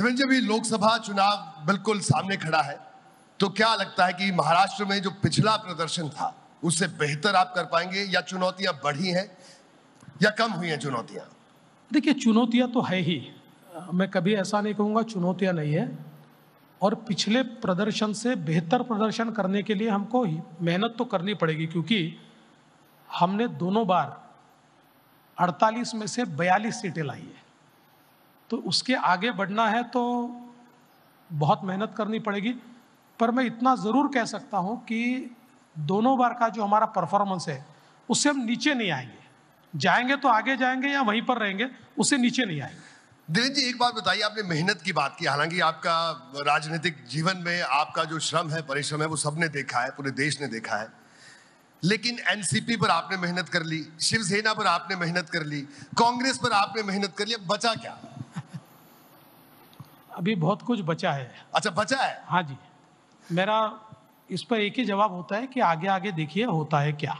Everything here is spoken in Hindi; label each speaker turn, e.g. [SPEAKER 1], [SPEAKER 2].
[SPEAKER 1] जब भी लोकसभा चुनाव बिल्कुल सामने खड़ा है तो क्या लगता है कि महाराष्ट्र में जो पिछला प्रदर्शन था उससे बेहतर आप कर पाएंगे या चुनौतियां बढ़ी हैं
[SPEAKER 2] या कम हुई हैं चुनौतियां देखिए चुनौतियां तो है ही मैं कभी ऐसा नहीं कहूँगा चुनौतियां नहीं है और पिछले प्रदर्शन से बेहतर प्रदर्शन करने के लिए हमको मेहनत तो करनी पड़ेगी क्योंकि हमने दोनों बार 48 में से 42 सीटें लाई है तो उसके आगे बढ़ना है तो बहुत मेहनत करनी पड़ेगी पर मैं इतना ज़रूर कह सकता हूँ कि दोनों बार का जो हमारा परफॉर्मेंस है उससे हम नीचे नहीं आएंगे जाएंगे तो आगे जाएंगे या वहीं पर रहेंगे उससे नीचे नहीं आएंगे दिलीप जी एक बात बताइए आपने मेहनत
[SPEAKER 1] की बात की हालांकि आपका राजनीतिक जीवन में आपका जो श्रम है परिश्रम है वो सबने देखा है पूरे देश ने देखा है लेकिन एनसीपी पर आपने मेहनत कर ली शिवसेना पर आपने मेहनत कर ली कांग्रेस पर आपने मेहनत कर ली अब बचा क्या
[SPEAKER 2] अभी बहुत कुछ बचा है अच्छा बचा है हाँ जी मेरा इस पर एक ही जवाब होता है कि आगे आगे देखिए होता है क्या